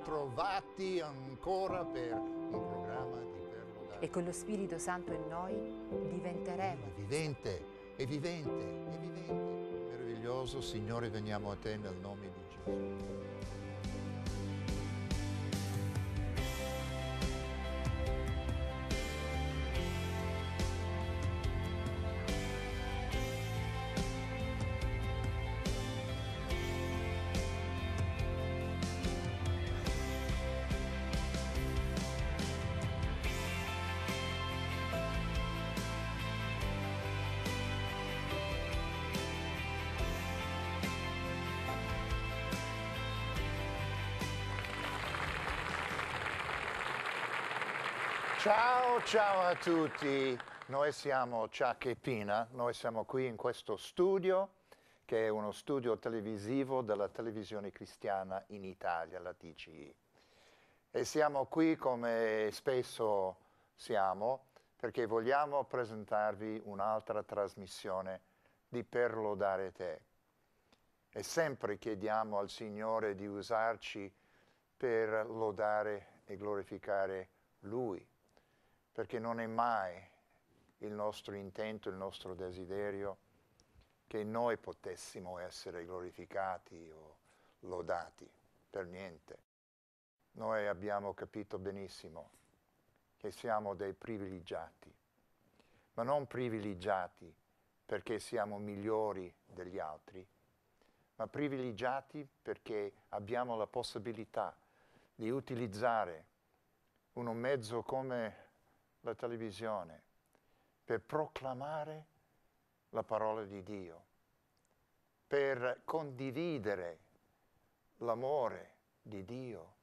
ritrovati ancora per un programma di perlodare. E con lo Spirito Santo in noi diventeremo. È vivente, è vivente, è vivente. Meraviglioso Signore, veniamo a te nel nome di Gesù. Ciao, ciao a tutti. Noi siamo Chuck e Pina, noi siamo qui in questo studio che è uno studio televisivo della televisione cristiana in Italia, la TCI. E siamo qui come spesso siamo perché vogliamo presentarvi un'altra trasmissione di Per lodare Te. E sempre chiediamo al Signore di usarci per lodare e glorificare Lui perché non è mai il nostro intento, il nostro desiderio che noi potessimo essere glorificati o lodati, per niente. Noi abbiamo capito benissimo che siamo dei privilegiati, ma non privilegiati perché siamo migliori degli altri, ma privilegiati perché abbiamo la possibilità di utilizzare uno mezzo come la televisione per proclamare la parola di Dio, per condividere l'amore di Dio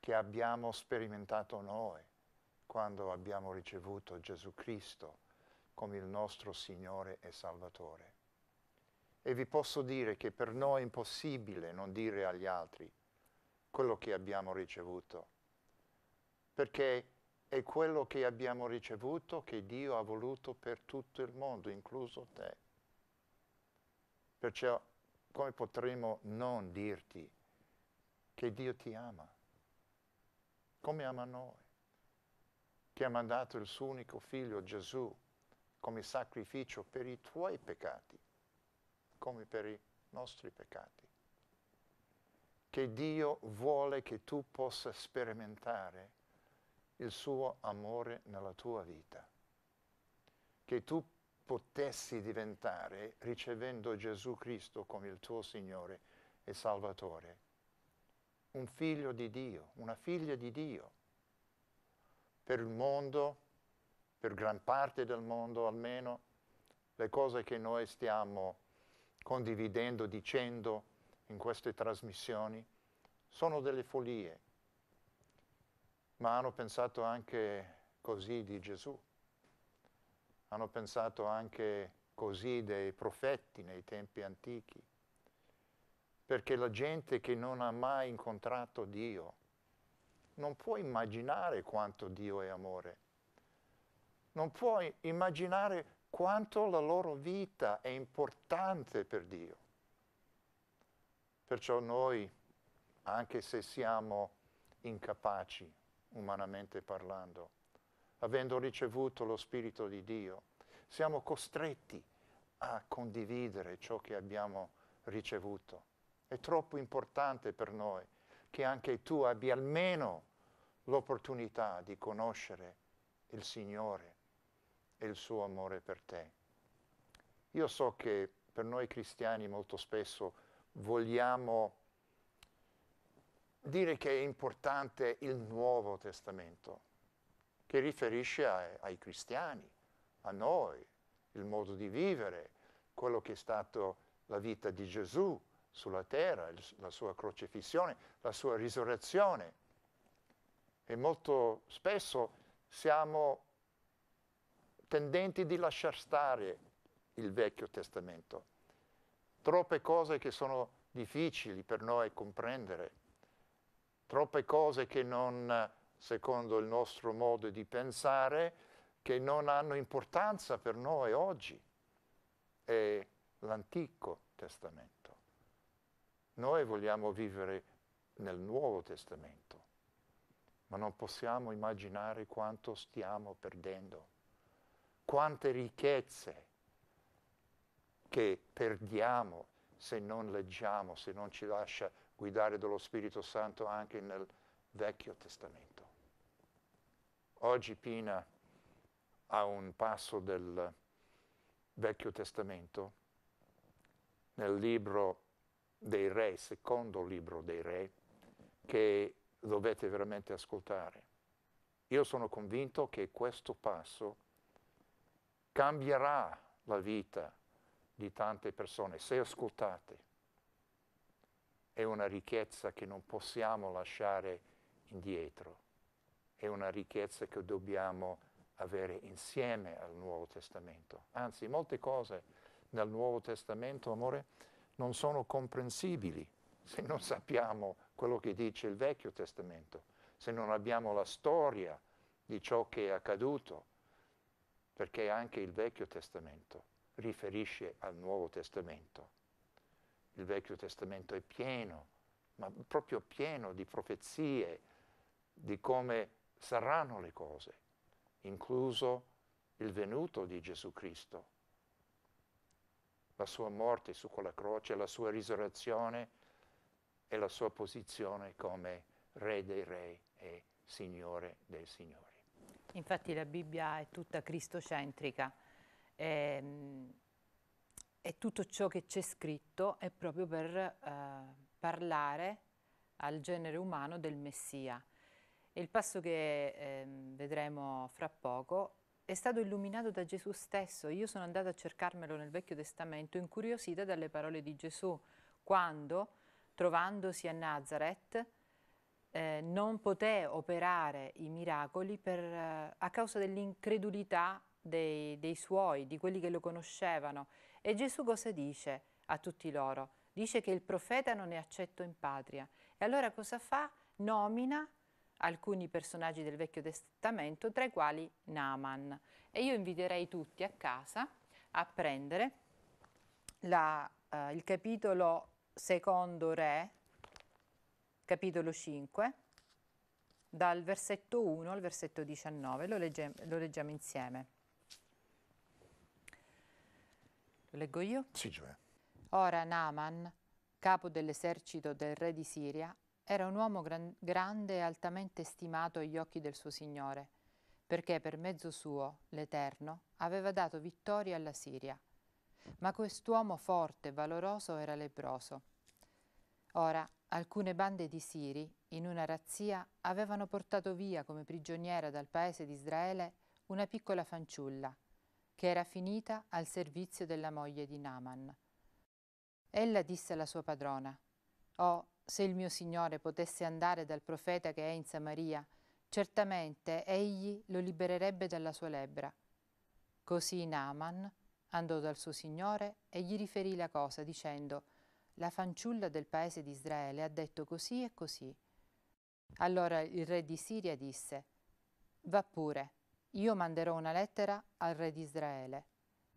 che abbiamo sperimentato noi quando abbiamo ricevuto Gesù Cristo come il nostro Signore e Salvatore. E vi posso dire che per noi è impossibile non dire agli altri quello che abbiamo ricevuto, perché è quello che abbiamo ricevuto, che Dio ha voluto per tutto il mondo, incluso te. Perciò come potremmo non dirti che Dio ti ama, come ama noi, che ha mandato il suo unico figlio Gesù come sacrificio per i tuoi peccati, come per i nostri peccati, che Dio vuole che tu possa sperimentare il suo amore nella tua vita, che tu potessi diventare ricevendo Gesù Cristo come il tuo Signore e Salvatore, un figlio di Dio, una figlia di Dio. Per il mondo, per gran parte del mondo almeno, le cose che noi stiamo condividendo, dicendo in queste trasmissioni, sono delle follie, ma hanno pensato anche così di Gesù, hanno pensato anche così dei profeti nei tempi antichi, perché la gente che non ha mai incontrato Dio non può immaginare quanto Dio è amore, non può immaginare quanto la loro vita è importante per Dio. Perciò noi, anche se siamo incapaci umanamente parlando, avendo ricevuto lo Spirito di Dio. Siamo costretti a condividere ciò che abbiamo ricevuto. È troppo importante per noi che anche tu abbia almeno l'opportunità di conoscere il Signore e il suo amore per te. Io so che per noi cristiani molto spesso vogliamo dire che è importante il Nuovo Testamento, che riferisce a, ai cristiani, a noi, il modo di vivere, quello che è stato la vita di Gesù sulla terra, il, la sua crocifissione, la sua risurrezione. E molto spesso siamo tendenti di lasciar stare il Vecchio Testamento. Troppe cose che sono difficili per noi comprendere troppe cose che non, secondo il nostro modo di pensare, che non hanno importanza per noi oggi. È l'Antico Testamento. Noi vogliamo vivere nel Nuovo Testamento, ma non possiamo immaginare quanto stiamo perdendo, quante ricchezze che perdiamo se non leggiamo, se non ci lascia guidare dallo Spirito Santo anche nel Vecchio Testamento. Oggi Pina ha un passo del Vecchio Testamento nel libro dei re, secondo libro dei re, che dovete veramente ascoltare. Io sono convinto che questo passo cambierà la vita di tante persone se ascoltate è una ricchezza che non possiamo lasciare indietro, è una ricchezza che dobbiamo avere insieme al Nuovo Testamento. Anzi, molte cose nel Nuovo Testamento, amore, non sono comprensibili se non sappiamo quello che dice il Vecchio Testamento, se non abbiamo la storia di ciò che è accaduto, perché anche il Vecchio Testamento riferisce al Nuovo Testamento. Il Vecchio Testamento è pieno, ma proprio pieno di profezie di come saranno le cose, incluso il venuto di Gesù Cristo, la sua morte su quella croce, la sua risurrezione e la sua posizione come Re dei Re e Signore dei Signori. Infatti la Bibbia è tutta cristocentrica. Ehm tutto ciò che c'è scritto è proprio per eh, parlare al genere umano del Messia. E il passo che eh, vedremo fra poco è stato illuminato da Gesù stesso. Io sono andata a cercarmelo nel Vecchio Testamento incuriosita dalle parole di Gesù, quando, trovandosi a Nazareth, eh, non poté operare i miracoli per, eh, a causa dell'incredulità dei, dei suoi, di quelli che lo conoscevano e Gesù cosa dice a tutti loro? Dice che il profeta non è accetto in patria. E allora cosa fa? Nomina alcuni personaggi del Vecchio Testamento, tra i quali Naaman. E io inviterei tutti a casa a prendere la, eh, il capitolo secondo Re, capitolo 5, dal versetto 1 al versetto 19. Lo, legge, lo leggiamo insieme. leggo io? Sì, Gioia. Ora Naaman, capo dell'esercito del re di Siria, era un uomo gran grande e altamente stimato agli occhi del suo Signore, perché per mezzo suo, l'Eterno, aveva dato vittoria alla Siria. Ma quest'uomo forte e valoroso era lebbroso. Ora, alcune bande di Siri, in una razzia, avevano portato via come prigioniera dal paese di Israele una piccola fanciulla, che era finita al servizio della moglie di Naaman. Ella disse alla sua padrona, Oh, se il mio Signore potesse andare dal profeta che è in Samaria, certamente egli lo libererebbe dalla sua lebbra. Così Naaman andò dal suo Signore e gli riferì la cosa, dicendo, La fanciulla del paese di Israele ha detto così e così. Allora il re di Siria disse, Va pure, io manderò una lettera al re di Israele.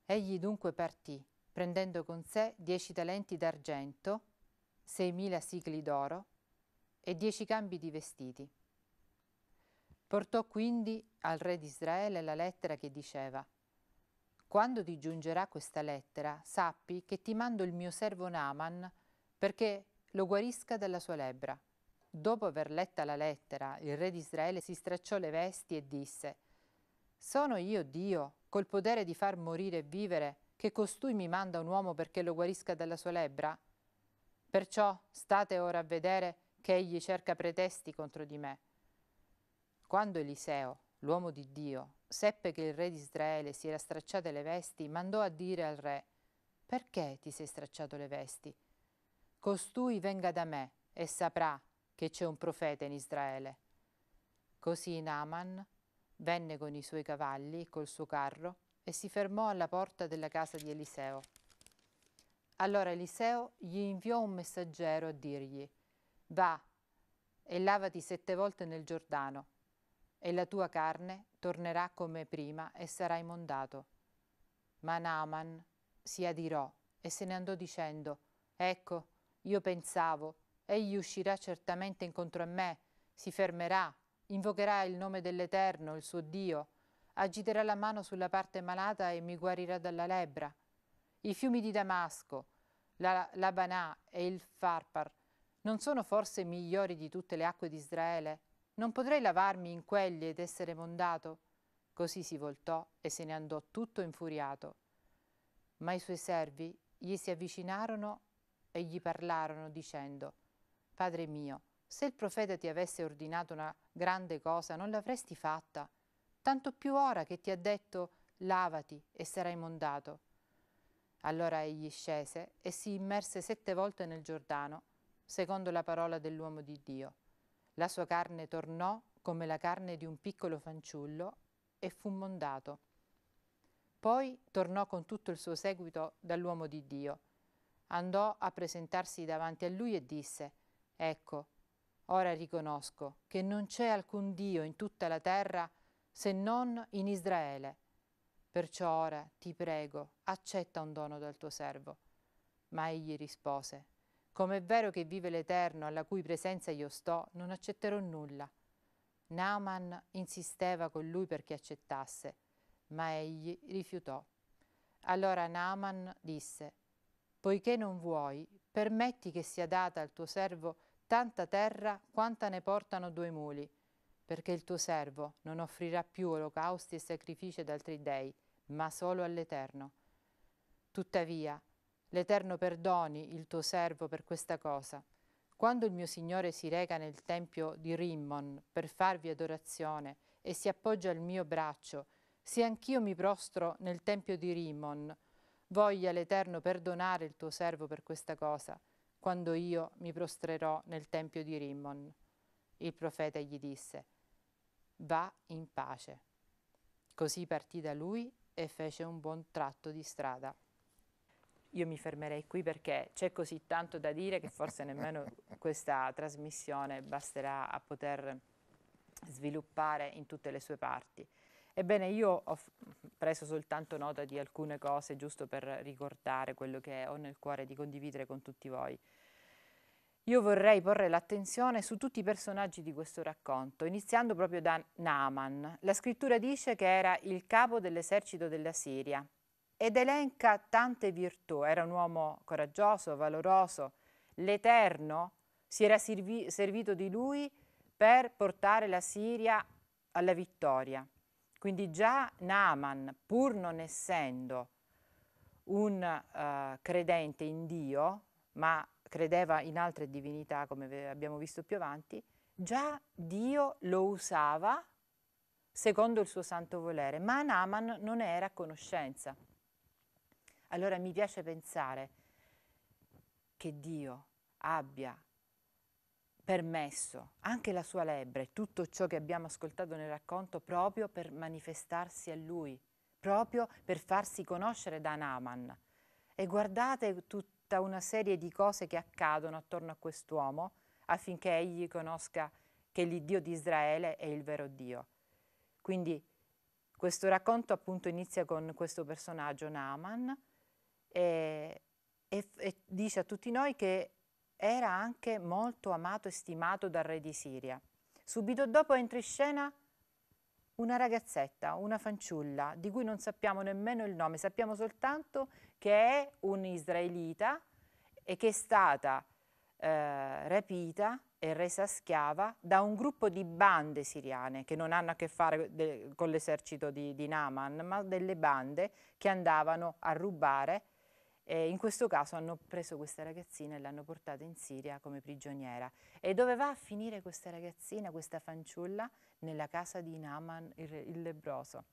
Egli dunque partì, prendendo con sé dieci talenti d'argento, seimila sigli d'oro e dieci cambi di vestiti. Portò quindi al re di Israele la lettera che diceva Quando ti giungerà questa lettera, sappi che ti mando il mio servo Naaman perché lo guarisca dalla sua lebbra. Dopo aver letta la lettera, il re di Israele si stracciò le vesti e disse sono io Dio, col potere di far morire e vivere, che costui mi manda un uomo perché lo guarisca dalla sua lebbra? Perciò state ora a vedere che egli cerca pretesti contro di me. Quando Eliseo, l'uomo di Dio, seppe che il re di Israele si era stracciate le vesti, mandò a dire al re, perché ti sei stracciato le vesti? Costui venga da me e saprà che c'è un profeta in Israele. Così Naaman Venne con i suoi cavalli e col suo carro e si fermò alla porta della casa di Eliseo. Allora Eliseo gli inviò un messaggero a dirgli Va e lavati sette volte nel Giordano e la tua carne tornerà come prima e sarai mondato. Ma Naaman si adirò e se ne andò dicendo Ecco, io pensavo, egli uscirà certamente incontro a me, si fermerà Invocherà il nome dell'Eterno, il suo Dio, agiterà la mano sulla parte malata e mi guarirà dalla lebbra. I fiumi di Damasco, la Labanà e il Farpar non sono forse migliori di tutte le acque di Israele? Non potrei lavarmi in quelli ed essere mondato? Così si voltò e se ne andò tutto infuriato. Ma i suoi servi gli si avvicinarono e gli parlarono dicendo, Padre mio, se il profeta ti avesse ordinato una grande cosa, non l'avresti fatta, tanto più ora che ti ha detto lavati e sarai mondato. Allora egli scese e si immerse sette volte nel Giordano, secondo la parola dell'uomo di Dio. La sua carne tornò come la carne di un piccolo fanciullo e fu mondato. Poi tornò con tutto il suo seguito dall'uomo di Dio. Andò a presentarsi davanti a lui e disse, Ecco, Ora riconosco che non c'è alcun Dio in tutta la terra se non in Israele. Perciò ora ti prego, accetta un dono dal tuo servo. Ma egli rispose, Come è vero che vive l'Eterno alla cui presenza io sto, non accetterò nulla. Naaman insisteva con lui perché accettasse, ma egli rifiutò. Allora Naaman disse, Poiché non vuoi, permetti che sia data al tuo servo tanta terra quanta ne portano due muli, perché il tuo servo non offrirà più olocausti e sacrifici ad altri dei, ma solo all'Eterno. Tuttavia, l'Eterno perdoni il tuo servo per questa cosa. Quando il mio Signore si reca nel tempio di Rimmon per farvi adorazione e si appoggia al mio braccio, se anch'io mi prostro nel tempio di Rimmon, voglia l'Eterno perdonare il tuo servo per questa cosa, quando io mi prostrerò nel tempio di Rimmon. Il profeta gli disse, va in pace. Così partì da lui e fece un buon tratto di strada. Io mi fermerei qui perché c'è così tanto da dire che forse nemmeno questa trasmissione basterà a poter sviluppare in tutte le sue parti. Ebbene, io ho preso soltanto nota di alcune cose, giusto per ricordare quello che ho nel cuore di condividere con tutti voi. Io vorrei porre l'attenzione su tutti i personaggi di questo racconto, iniziando proprio da Naaman. La scrittura dice che era il capo dell'esercito della Siria ed elenca tante virtù. Era un uomo coraggioso, valoroso, l'Eterno si era servi servito di lui per portare la Siria alla vittoria. Quindi già Naaman, pur non essendo un uh, credente in Dio, ma credeva in altre divinità, come abbiamo visto più avanti, già Dio lo usava secondo il suo santo volere, ma Naaman non era a conoscenza. Allora mi piace pensare che Dio abbia permesso anche la sua lebbra tutto ciò che abbiamo ascoltato nel racconto proprio per manifestarsi a lui, proprio per farsi conoscere da Naaman. E guardate tutta una serie di cose che accadono attorno a quest'uomo affinché egli conosca che l'Iddio di Israele è il vero Dio. Quindi questo racconto appunto inizia con questo personaggio Naaman e, e, e dice a tutti noi che era anche molto amato e stimato dal re di Siria. Subito dopo entra in scena una ragazzetta, una fanciulla, di cui non sappiamo nemmeno il nome, sappiamo soltanto che è un israelita e che è stata eh, rapita e resa schiava da un gruppo di bande siriane che non hanno a che fare con l'esercito di, di Naman, ma delle bande che andavano a rubare eh, in questo caso hanno preso questa ragazzina e l'hanno portata in Siria come prigioniera. E dove va a finire questa ragazzina, questa fanciulla? Nella casa di Naaman il, il lebroso.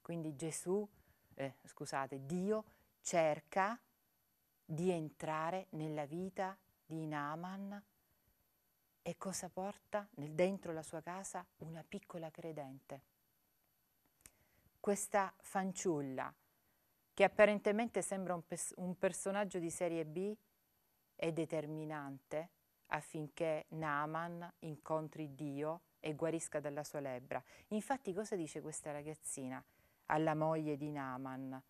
Quindi Gesù, eh, scusate, Dio cerca di entrare nella vita di Naaman e cosa porta nel, dentro la sua casa? Una piccola credente. Questa fanciulla che apparentemente sembra un, pers- un personaggio di serie B, è determinante affinché Naaman incontri Dio e guarisca dalla sua lebbra. Infatti cosa dice questa ragazzina alla moglie di Naaman?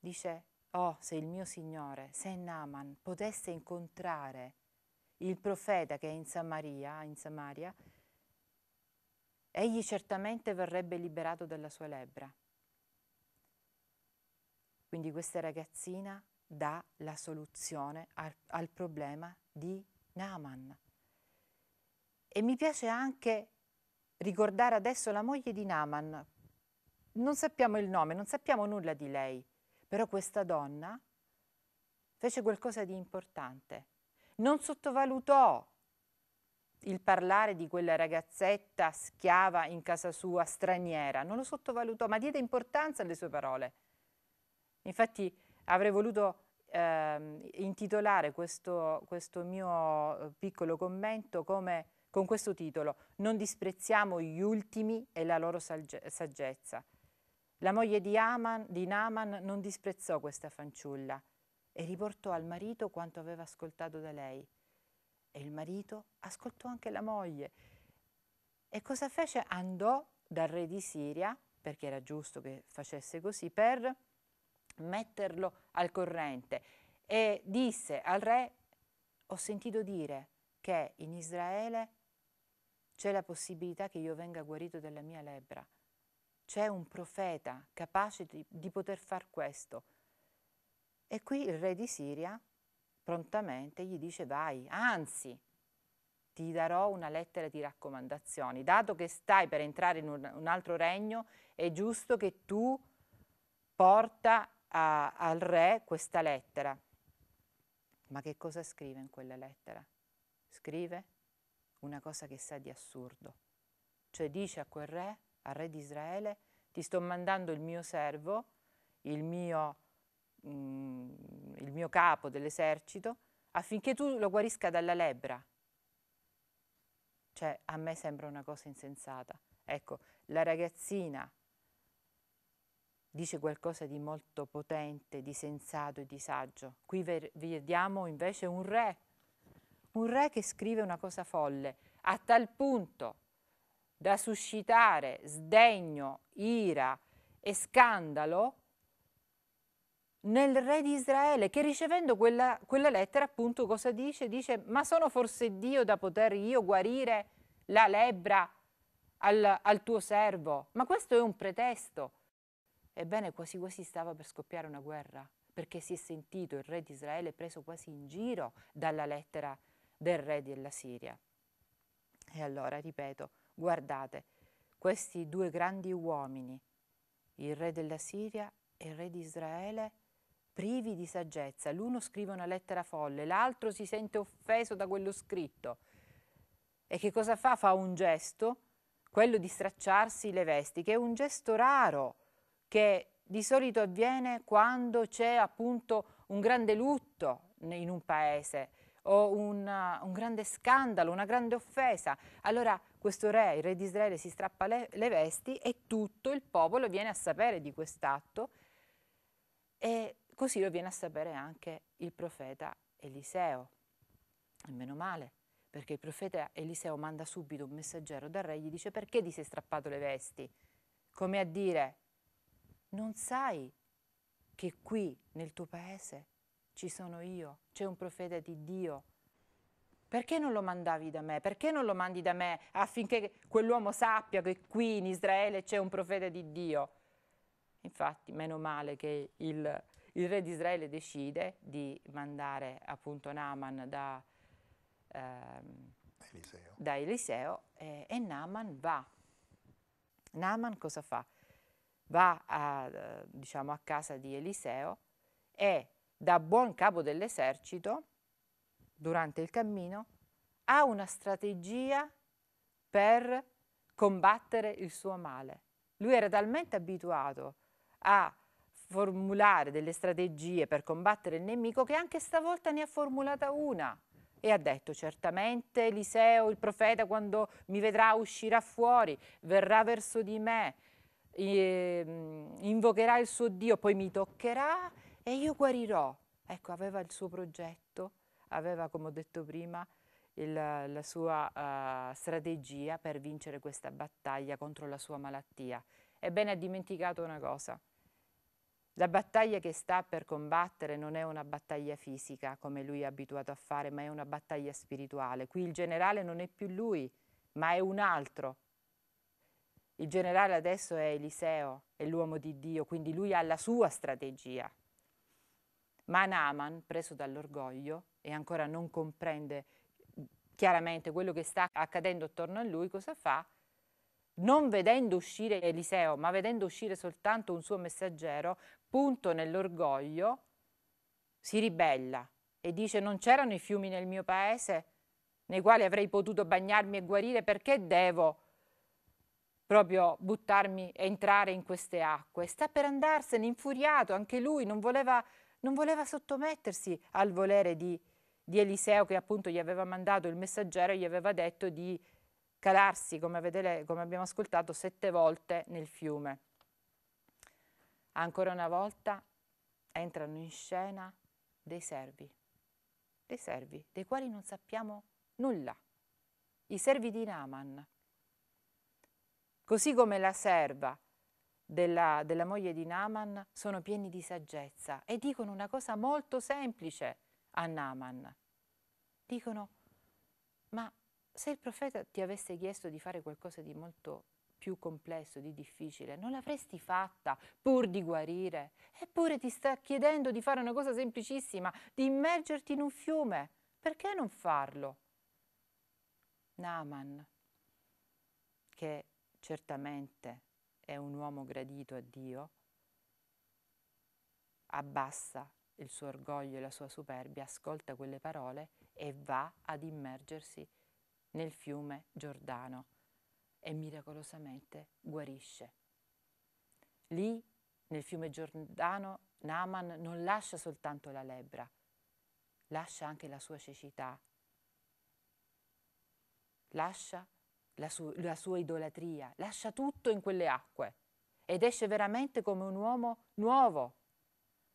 Dice, oh, se il mio Signore, se Naaman potesse incontrare il profeta che è in Samaria, in Samaria, egli certamente verrebbe liberato dalla sua lebbra. Quindi questa ragazzina dà la soluzione al, al problema di Naaman. E mi piace anche ricordare adesso la moglie di Naaman. Non sappiamo il nome, non sappiamo nulla di lei, però questa donna fece qualcosa di importante. Non sottovalutò il parlare di quella ragazzetta schiava in casa sua, straniera, non lo sottovalutò, ma diede importanza alle sue parole. Infatti avrei voluto eh, intitolare questo, questo, mio eh, piccolo commento come, con questo titolo, Non disprezziamo gli ultimi e la loro saggezza. La moglie di, Aman, di Naaman non disprezzò questa fanciulla e riportò al marito quanto aveva ascoltato da lei. E il marito ascoltò anche la moglie. E cosa fece? Andò dal re di Siria, perché era giusto che facesse così, per metterlo al corrente e disse al re, ho sentito dire che in Israele c'è la possibilità che io venga guarito della mia lebbra, c'è un profeta capace di, di poter far questo. E qui il re di Siria prontamente gli dice vai, anzi ti darò una lettera di raccomandazioni, dato che stai per entrare in un, un altro regno, è giusto che tu porta a, al re questa lettera. Ma che cosa scrive in quella lettera? Scrive una cosa che sa di assurdo. Cioè dice a quel re, al re di Israele, ti sto mandando il mio servo, il mio, mm, il mio capo dell'esercito, affinché tu lo guarisca dalla lebbra. Cioè a me sembra una cosa insensata. Ecco, la ragazzina dice qualcosa di molto potente, di sensato e di saggio. Qui vediamo invece un re, un re che scrive una cosa folle, a tal punto da suscitare sdegno, ira e scandalo nel re di Israele che ricevendo quella, quella, lettera appunto cosa dice? Dice ma sono forse Dio da poter io guarire la lebbra al, al tuo servo? Ma questo è un pretesto Ebbene, quasi quasi stava per scoppiare una guerra, perché si è sentito il re di Israele preso quasi in giro dalla lettera del re della Siria. E allora, ripeto, guardate, questi due grandi uomini, il re della Siria e il re di Israele, privi di saggezza, l'uno scrive una lettera folle, l'altro si sente offeso da quello scritto. E che cosa fa? Fa un gesto, quello di stracciarsi le vesti, che è un gesto raro che di solito avviene quando c'è appunto un grande lutto in un paese o un, un, grande scandalo, una grande offesa. Allora questo re, il re di Israele, si strappa le, le vesti e tutto il popolo viene a sapere di quest'atto e così lo viene a sapere anche il profeta Eliseo. E meno male, perché il profeta Eliseo manda subito un messaggero dal re e gli dice perché ti sei strappato le vesti? Come a dire, non sai che qui nel tuo paese ci sono io, c'è un profeta di Dio. Perché non lo mandavi da me? Perché non lo mandi da me affinché quell'uomo sappia che qui in Israele c'è un profeta di Dio? Infatti, meno male che il, il re di Israele decide di mandare appunto Naaman da, ehm, Eliseo. da Eliseo, eh, e Naaman va. Naaman cosa fa? va a, eh, diciamo, a casa di Eliseo e da buon capo dell'esercito, durante il cammino, ha una strategia per combattere il suo male. Lui era talmente abituato a formulare delle strategie per combattere il nemico che anche stavolta ne ha formulata una e ha detto certamente Eliseo il profeta quando mi vedrà uscirà fuori, verrà verso di me, Ehm, invocherà il suo Dio, poi mi toccherà e io guarirò. Ecco, aveva il suo progetto, aveva, come ho detto prima, il, la sua uh, strategia per vincere questa battaglia contro la sua malattia. Ebbene, ha dimenticato una cosa. La battaglia che sta per combattere non è una battaglia fisica, come lui è abituato a fare, ma è una battaglia spirituale. Qui il generale non è più lui, ma è un altro, il generale adesso è Eliseo, è l'uomo di Dio, quindi lui ha la sua strategia. Ma Naaman, preso dall'orgoglio e ancora non comprende chiaramente quello che sta accadendo attorno a lui, cosa fa? Non vedendo uscire Eliseo, ma vedendo uscire soltanto un suo messaggero, punto nell'orgoglio, si ribella e dice non c'erano i fiumi nel mio paese nei quali avrei potuto bagnarmi e guarire, perché devo proprio buttarmi, entrare in queste acque. Sta per andarsene infuriato, anche lui non voleva, non voleva sottomettersi al volere di, di Eliseo che appunto gli aveva mandato il messaggero e gli aveva detto di calarsi, come, vedete, come, abbiamo ascoltato, sette volte nel fiume. Ancora una volta entrano in scena dei servi, dei servi dei quali non sappiamo nulla, i servi di Naaman così come la serva della, della moglie di Naaman, sono pieni di saggezza e dicono una cosa molto semplice a Naaman. Dicono, ma se il profeta ti avesse chiesto di fare qualcosa di molto più complesso, di difficile, non l'avresti fatta pur di guarire, eppure ti sta chiedendo di fare una cosa semplicissima, di immergerti in un fiume. Perché non farlo? Naaman, che certamente è un uomo gradito a Dio, abbassa il suo orgoglio e la sua superbia, ascolta quelle parole e va ad immergersi nel fiume Giordano e miracolosamente guarisce. Lì, nel fiume Giordano, Naaman non lascia soltanto la lebbra, lascia anche la sua cecità, lascia la, su- la sua idolatria, lascia tutto in quelle acque ed esce veramente come un uomo nuovo.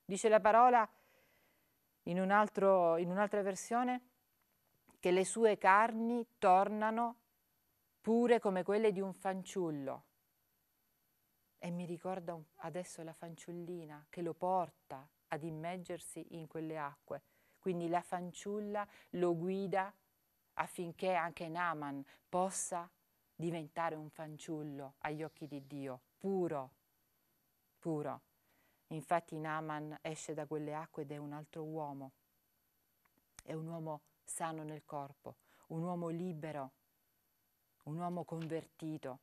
Dice la parola in, un altro, in un'altra versione che le sue carni tornano pure come quelle di un fanciullo. E mi ricorda adesso la fanciullina che lo porta ad immergersi in quelle acque. Quindi la fanciulla lo guida affinché anche Naaman possa diventare un fanciullo agli occhi di Dio, puro, puro. Infatti Naaman esce da quelle acque ed è un altro uomo, è un uomo sano nel corpo, un uomo libero, un uomo convertito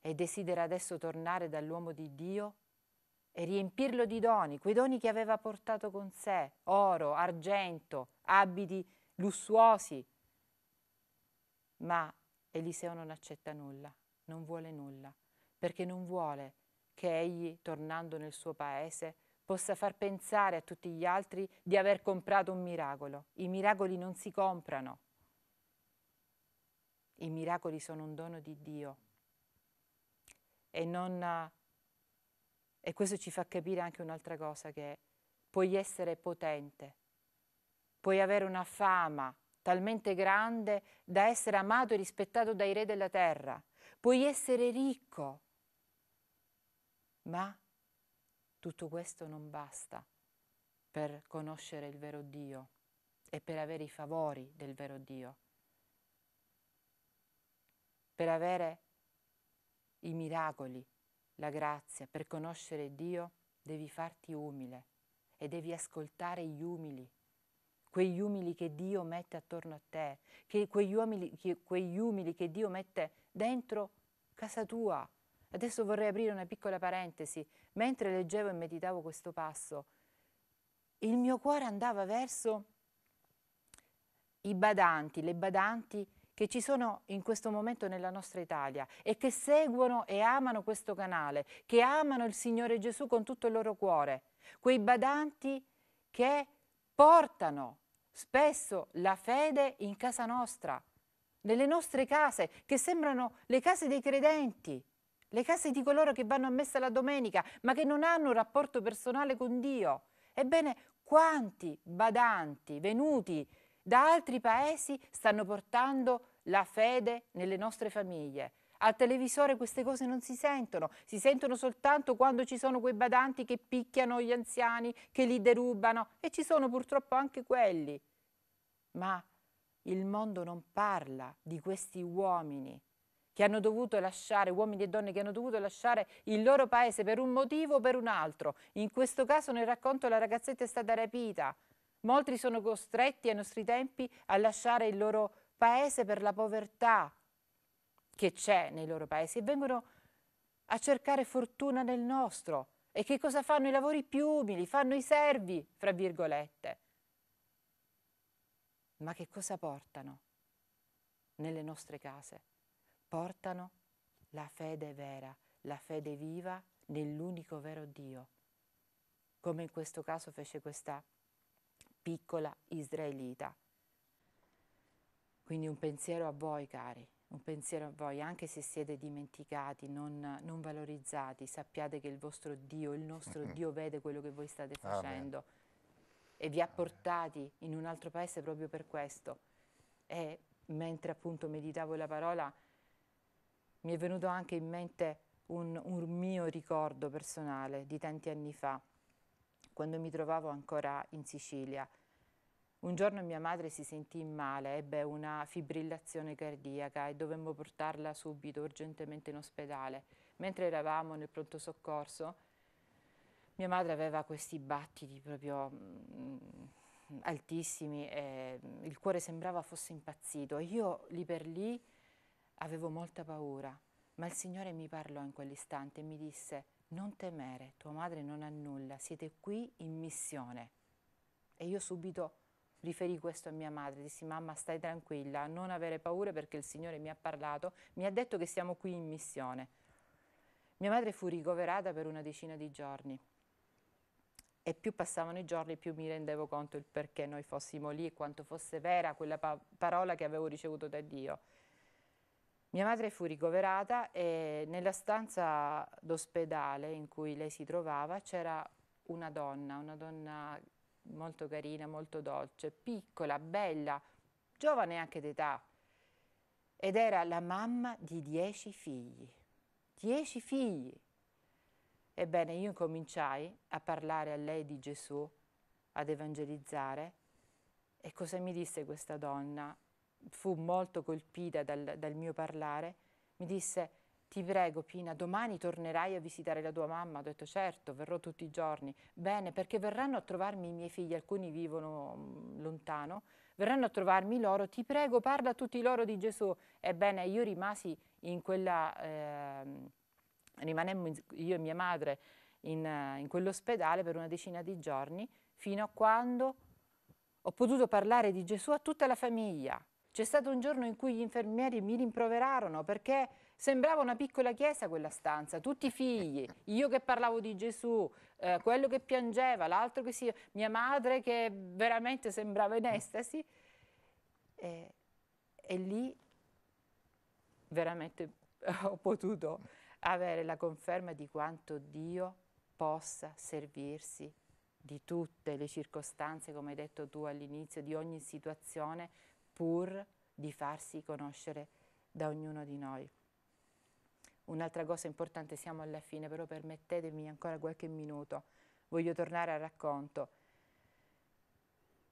e desidera adesso tornare dall'uomo di Dio e riempirlo di doni, quei doni che aveva portato con sé, oro, argento, abiti lussuosi, ma Eliseo non accetta nulla, non vuole nulla, perché non vuole che egli, tornando nel suo paese, possa far pensare a tutti gli altri di aver comprato un miracolo. I miracoli non si comprano. I miracoli sono un dono di Dio. E, non, e questo ci fa capire anche un'altra cosa, che puoi essere potente, puoi avere una fama talmente grande da essere amato e rispettato dai re della terra. Puoi essere ricco, ma tutto questo non basta per conoscere il vero Dio e per avere i favori del vero Dio, per avere i miracoli, la grazia, per conoscere Dio devi farti umile e devi ascoltare gli umili quegli umili che Dio mette attorno a te, che quegli, umili, che, quegli umili che Dio mette dentro casa tua. Adesso vorrei aprire una piccola parentesi. Mentre leggevo e meditavo questo passo, il mio cuore andava verso i badanti, le badanti che ci sono in questo momento nella nostra Italia e che seguono e amano questo canale, che amano il Signore Gesù con tutto il loro cuore, quei badanti che portano spesso la fede in casa nostra, nelle nostre case, che sembrano le case dei credenti, le case di coloro che vanno a messa la domenica, ma che non hanno un rapporto personale con Dio. Ebbene, quanti badanti venuti da altri paesi stanno portando la fede nelle nostre famiglie? Al televisore queste cose non si sentono, si sentono soltanto quando ci sono quei badanti che picchiano gli anziani, che li derubano e ci sono purtroppo anche quelli. Ma il mondo non parla di questi uomini che hanno dovuto lasciare, uomini e donne che hanno dovuto lasciare il loro paese per un motivo o per un altro. In questo caso nel racconto la ragazzetta è stata rapita. Molti sono costretti ai nostri tempi a lasciare il loro paese per la povertà, che c'è nei loro paesi e vengono a cercare fortuna nel nostro. E che cosa fanno i lavori più umili? Fanno i servi, fra virgolette. Ma che cosa portano nelle nostre case? Portano la fede vera, la fede viva nell'unico vero Dio, come in questo caso fece questa piccola israelita. Quindi un pensiero a voi, cari un pensiero a voi, anche se siete dimenticati, non, non valorizzati, sappiate che il vostro Dio, il nostro Dio vede quello che voi state facendo Amen. e vi ha portati in un altro paese proprio per questo. E mentre appunto meditavo la parola, mi è venuto anche in mente un, un mio ricordo personale di tanti anni fa, quando mi trovavo ancora in Sicilia un giorno mia madre si sentì male, ebbe una fibrillazione cardiaca e dovemmo portarla subito, urgentemente in ospedale. Mentre eravamo nel pronto soccorso, mia madre aveva questi battiti proprio mh, mm, altissimi e mm, il cuore sembrava fosse impazzito. Io lì per lì avevo molta paura, ma il Signore mi parlò in quell'istante e mi disse non temere, tua madre non ha nulla, siete qui in missione. E io subito riferì questo a mia madre, disse mamma stai tranquilla, non avere paure perché il Signore mi ha parlato, mi ha detto che siamo qui in missione. Mia madre fu ricoverata per una decina di giorni e più passavano i giorni più mi rendevo conto il perché noi fossimo lì e quanto fosse vera quella pa parola che avevo ricevuto da Dio. Mia madre fu ricoverata e nella stanza d'ospedale in cui lei si trovava c'era una donna, una donna molto carina, molto dolce, piccola, bella, giovane anche d'età, ed era la mamma di dieci figli. Dieci figli! Ebbene, io incominciai a parlare a lei di Gesù, ad evangelizzare, e cosa mi disse questa donna? Fu molto colpita dal, dal mio parlare, mi disse, ti prego Pina, domani tornerai a visitare la tua mamma? Ho detto certo, verrò tutti i giorni. Bene, perché verranno a trovarmi i miei figli, alcuni vivono mh, mm, lontano, verranno a trovarmi loro, ti prego parla a tutti loro di Gesù. Ebbene, io rimasi in quella, eh, rimanemmo in, io e mia madre in, in quell'ospedale per una decina di giorni, fino a quando ho potuto parlare di Gesù a tutta la famiglia. C'è stato un giorno in cui gli infermieri mi rimproverarono perché Sembrava una piccola chiesa quella stanza, tutti i figli, io che parlavo di Gesù, eh, quello che piangeva, l'altro che si... mia madre che veramente sembrava in estasi. E, e lì veramente ho potuto avere la conferma di quanto Dio possa servirsi di tutte le circostanze, come hai detto tu all'inizio, di ogni situazione, pur di farsi conoscere da ognuno di noi. Un'altra cosa importante, siamo alla fine, però permettetemi ancora qualche minuto, voglio tornare al racconto.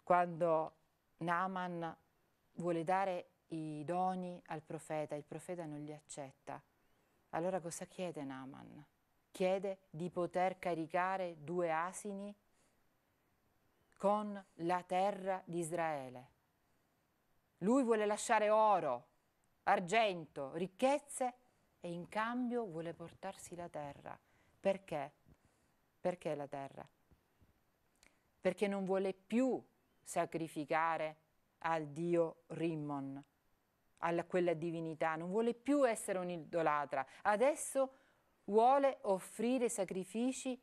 Quando Naaman vuole dare i doni al profeta, il profeta non li accetta. Allora cosa chiede Naaman? Chiede di poter caricare due asini con la terra di Israele. Lui vuole lasciare oro, argento, ricchezze e in cambio vuole portarsi la terra. Perché? Perché la terra? Perché non vuole più sacrificare al dio Rimmon, a quella divinità, non vuole più essere un idolatra. Adesso vuole offrire sacrifici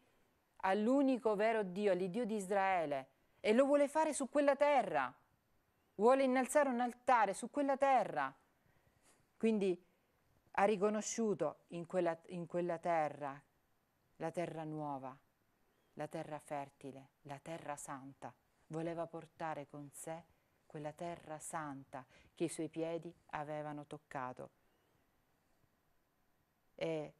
all'unico vero Dio, all'Iddio di Israele, e lo vuole fare su quella terra. Vuole innalzare un altare su quella terra. Quindi ha riconosciuto in quella, in quella terra la terra nuova, la terra fertile, la terra santa. Voleva portare con sé quella terra santa che i suoi piedi avevano toccato. E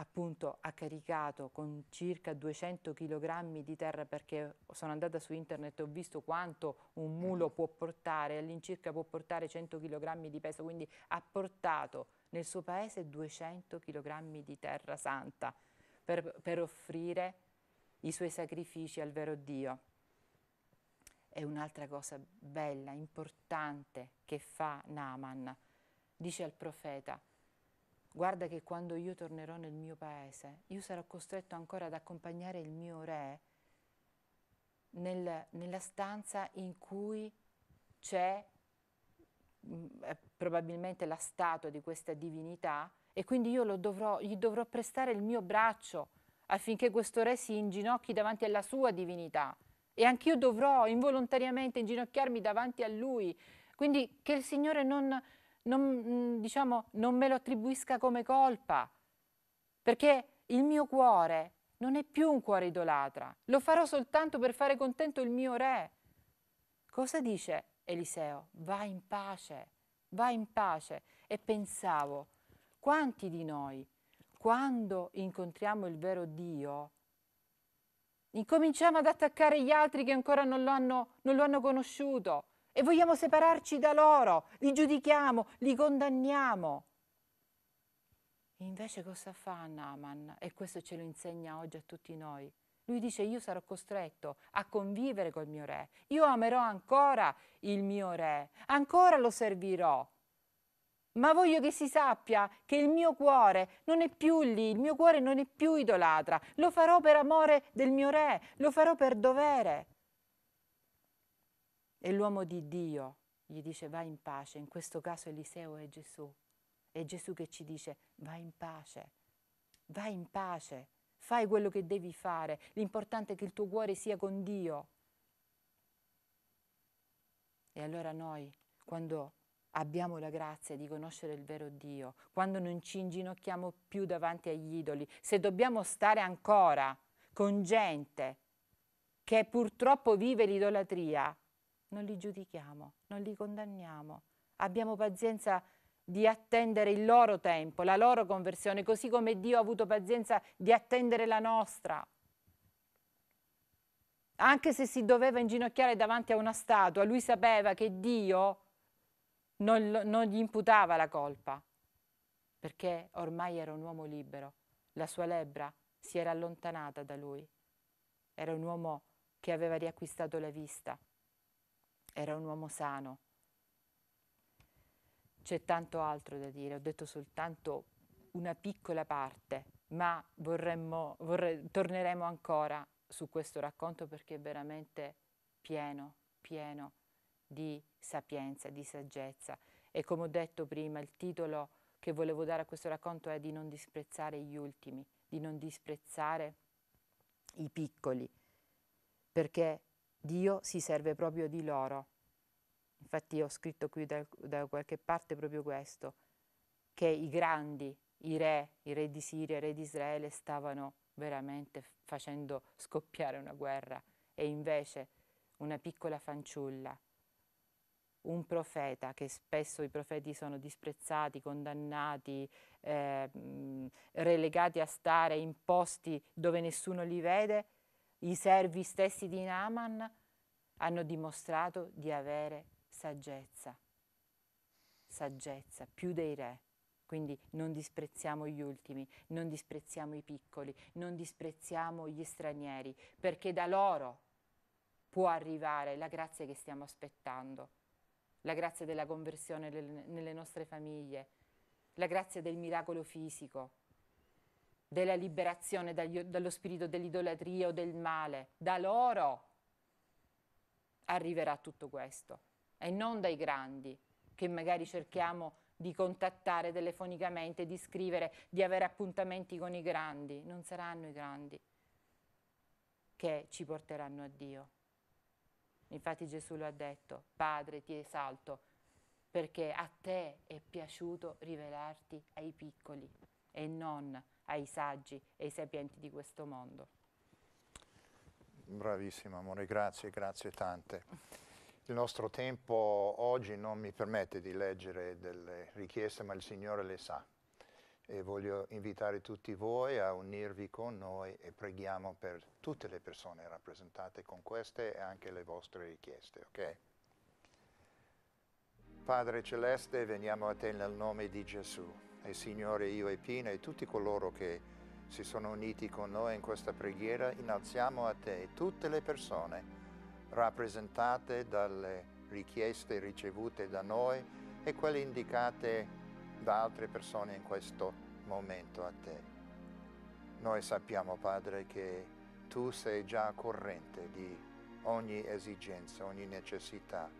appunto ha caricato con circa 200 kg di terra perché sono andata su internet e ho visto quanto un mulo mm-hmm. può portare, all'incirca può portare 100 kg di peso, quindi ha portato nel suo paese 200 kg di terra santa per, per offrire i suoi sacrifici al vero Dio. E un'altra cosa bella, importante che fa Naaman, dice al profeta, Guarda che quando io tornerò nel mio paese, io sarò costretto ancora ad accompagnare il mio re nel, nella stanza in cui c'è mm, probabilmente la statua di questa divinità e quindi io dovrò, gli dovrò prestare il mio braccio affinché questo re si inginocchi davanti alla sua divinità e anch'io dovrò involontariamente inginocchiarmi davanti a lui. Quindi che il Signore non, non, mm, diciamo, non me lo attribuisca come colpa, perché il mio cuore non è più un cuore idolatra, lo farò soltanto per fare contento il mio re. Cosa dice Eliseo? Va in pace, va in pace. E pensavo, quanti di noi, quando incontriamo il vero Dio, incominciamo ad attaccare gli altri che ancora non lo hanno, non lo hanno conosciuto, e vogliamo separarci da loro, li giudichiamo, li condanniamo. Invece cosa fa Naaman? E questo ce lo insegna oggi a tutti noi. Lui dice io sarò costretto a convivere col mio re, io amerò ancora il mio re, ancora lo servirò. Ma voglio che si sappia che il mio cuore non è più lì, il mio cuore non è più idolatra, lo farò per amore del mio re, lo farò per dovere. E l'uomo di Dio, gli dice vai in pace, in questo caso Eliseo è Gesù. È Gesù che ci dice vai in pace, vai in pace, fai quello che devi fare, l'importante è che il tuo cuore sia con Dio. E allora noi, quando abbiamo la grazia di conoscere il vero Dio, quando non ci inginocchiamo più davanti agli idoli, se dobbiamo stare ancora con gente che purtroppo vive l'idolatria, non li giudichiamo, non li condanniamo. Abbiamo pazienza di attendere il loro tempo, la loro conversione, così come Dio ha avuto pazienza di attendere la nostra. Anche se si doveva inginocchiare davanti a una statua, lui sapeva che Dio non, non gli imputava la colpa, perché ormai era un uomo libero, la sua lebbra si era allontanata da lui, era un uomo che aveva riacquistato la vista era un uomo sano. C'è tanto altro da dire, ho detto soltanto una piccola parte, ma vorremmo, vorre, torneremo ancora su questo racconto perché è veramente pieno, pieno di sapienza, di saggezza. E come ho detto prima, il titolo che volevo dare a questo racconto è di non disprezzare gli ultimi, di non disprezzare i piccoli, perché Dio si serve proprio di loro. Infatti ho scritto qui da, da qualche parte proprio questo, che i grandi, i re, i re di Siria, i re di Israele stavano veramente facendo scoppiare una guerra e invece una piccola fanciulla, un profeta, che spesso i profeti sono disprezzati, condannati, eh, relegati a stare in posti dove nessuno li vede, i servi stessi di Naaman hanno dimostrato di avere saggezza, saggezza più dei re. Quindi non disprezziamo gli ultimi, non disprezziamo i piccoli, non disprezziamo gli stranieri, perché da loro può arrivare la grazia che stiamo aspettando, la grazia della conversione nelle nostre famiglie, la grazia del miracolo fisico, della liberazione dagli, dallo spirito dell'idolatria o del male. Da loro arriverà tutto questo e non dai grandi che magari cerchiamo di contattare telefonicamente, di scrivere, di avere appuntamenti con i grandi. Non saranno i grandi che ci porteranno a Dio. Infatti Gesù lo ha detto, Padre ti esalto perché a te è piaciuto rivelarti ai piccoli e non ai ai saggi e ai sapienti di questo mondo. Bravissima amore, grazie, grazie tante. Il nostro tempo oggi non mi permette di leggere delle richieste, ma il Signore le sa. E voglio invitare tutti voi a unirvi con noi e preghiamo per tutte le persone rappresentate con queste e anche le vostre richieste, ok? Padre Celeste, veniamo a te nel nome di Gesù ai Signori Io e Pina e tutti coloro che si sono uniti con noi in questa preghiera, innalziamo a Te tutte le persone rappresentate dalle richieste ricevute da noi e quelle indicate da altre persone in questo momento a Te. Noi sappiamo, Padre, che Tu sei già a corrente di ogni esigenza, ogni necessità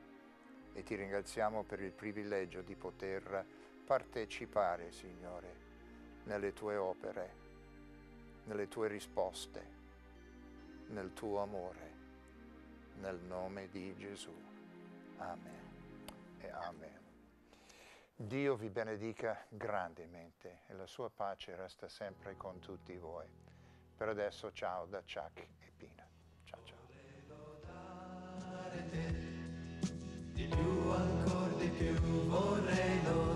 e Ti ringraziamo per il privilegio di poter partecipare, Signore, nelle tue opere, nelle tue risposte, nel tuo amore, nel nome di Gesù. Amen e amen. Dio vi benedica grandemente e la sua pace resta sempre con tutti voi. Per adesso ciao da Chuck e Pina. Ciao ciao. Vorrei lodare te, di più ancora di più vorrei lodare